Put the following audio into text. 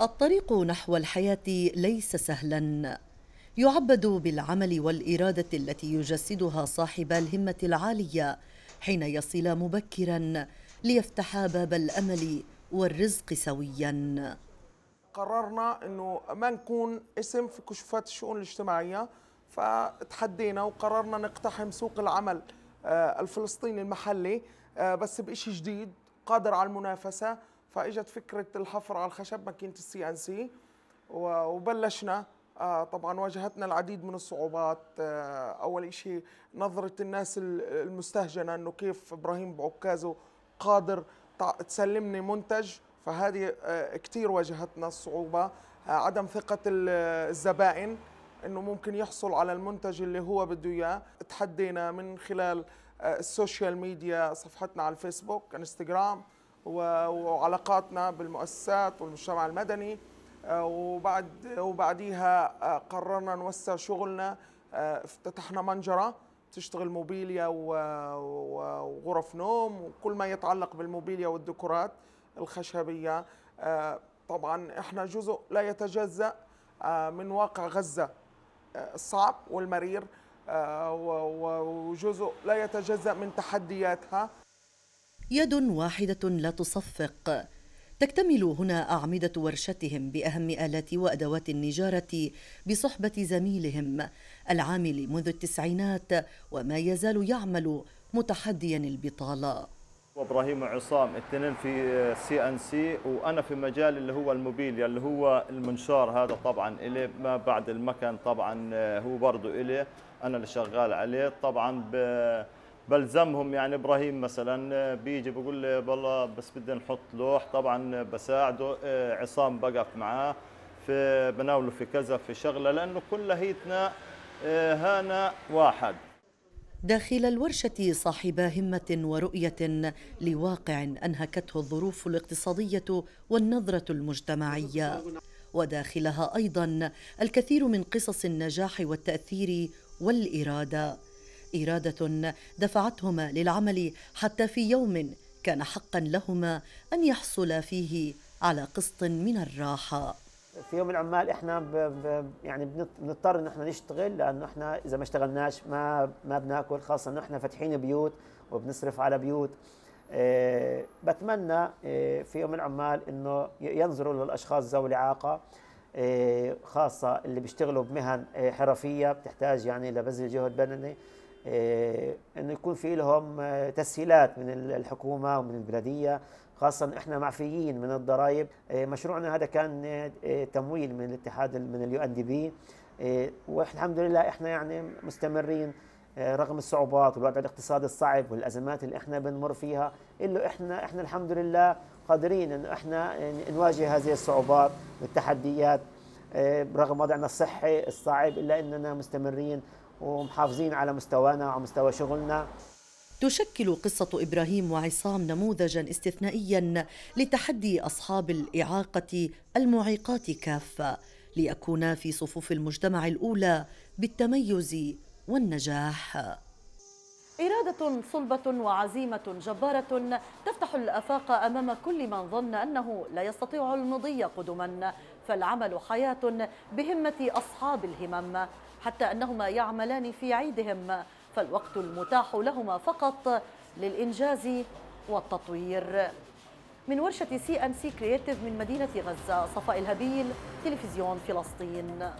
الطريق نحو الحياة ليس سهلا يعبد بالعمل والإرادة التي يجسدها صاحب الهمة العالية حين يصل مبكرا ليفتح باب الأمل والرزق سويا قررنا أنه ما نكون اسم في كشوفات الشؤون الاجتماعية فتحدينا وقررنا نقتحم سوق العمل آه، الفلسطيني المحلي آه، بس بإشي جديد قادر على المنافسة فاجت فكره الحفر على الخشب ماكينه السي ان سي وبلشنا آه، طبعا واجهتنا العديد من الصعوبات آه، اول شيء نظره الناس المستهجنه انه كيف ابراهيم بعكازه قادر تسلمني منتج فهذه آه، كثير واجهتنا الصعوبه عدم ثقه الزبائن انه ممكن يحصل على المنتج اللي هو بده اياه تحدينا من خلال السوشيال ميديا صفحتنا على الفيسبوك انستغرام وعلاقاتنا بالمؤسسات والمجتمع المدني آه، وبعد وبعديها آه، قررنا نوسع شغلنا آه، افتتحنا منجره تشتغل موبيليا وغرف نوم وكل ما يتعلق بالموبيليا والديكورات الخشبيه طبعا احنا جزء لا يتجزا من واقع غزه الصعب والمرير وجزء لا يتجزا من تحدياتها يد واحدة لا تصفق تكتمل هنا أعمدة ورشتهم بأهم آلات وأدوات النجارة بصحبة زميلهم العامل منذ التسعينات وما يزال يعمل متحديا البطالة وابراهيم عصام الاثنين في سي ان سي وانا في مجال اللي هو الموبيليا اللي هو المنشار هذا طبعا الي ما بعد المكن طبعا هو برضه الي انا اللي شغال عليه طبعا ب بلزمهم يعني ابراهيم مثلا آه، بيجي بقول لي والله بس بدي نحط لوح طبعا بساعده آه، عصام بقف معاه في بناوله في كذا في شغله لانه كلهيتنا آه، هانا واحد داخل الورشة صاحب همة ورؤية لواقع أنهكته الظروف الاقتصادية والنظرة المجتمعية وداخلها أيضا الكثير من قصص النجاح والتأثير والإرادة إرادة دفعتهما للعمل حتى في يوم كان حقا لهما أن يحصل فيه على قسط من الراحة في يوم العمال احنا ب ب يعني بنضطر ان احنا نشتغل لانه احنا اذا ما اشتغلناش ما ما بناكل خاصه انه احنا فاتحين بيوت وبنصرف على بيوت إيه بتمنى إيه في يوم العمال انه ينظروا للاشخاص ذوي الاعاقه إيه خاصه اللي بيشتغلوا بمهن آه، حرفيه بتحتاج يعني لبذل جهد بدني إيه، انه يكون في لهم آه، تسهيلات من الحكومه ومن البلديه خاصة احنا معفيين من الضرائب، إيه، مشروعنا هذا كان إيه، تمويل من الاتحاد من اليو ان دي بي والحمد لله احنا يعني مستمرين رغم الصعوبات والوضع الاقتصادي الصعب والازمات اللي احنا بنمر فيها الا احنا احنا الحمد لله قادرين انه احنا نواجه هذه الصعوبات والتحديات رغم وضعنا الصحي الصعب الا اننا مستمرين ومحافظين على مستوانا وعلى مستوى شغلنا تشكل قصة إبراهيم وعصام نموذجا استثنائيا لتحدي أصحاب الإعاقة المعيقات كافة ليكونا في صفوف المجتمع الأولى بالتميز والنجاح إرادة صلبة وعزيمة جبارة تفتح الآفاق أمام كل من ظن أنه لا يستطيع المضي قدما فالعمل حياة بهمة أصحاب الهمم حتى أنهما يعملان في عيدهم فالوقت المتاح لهما فقط للإنجاز والتطوير من ورشة سي أن سي كرياتيف من مدينة غزة صفاء الهبيل تلفزيون فلسطين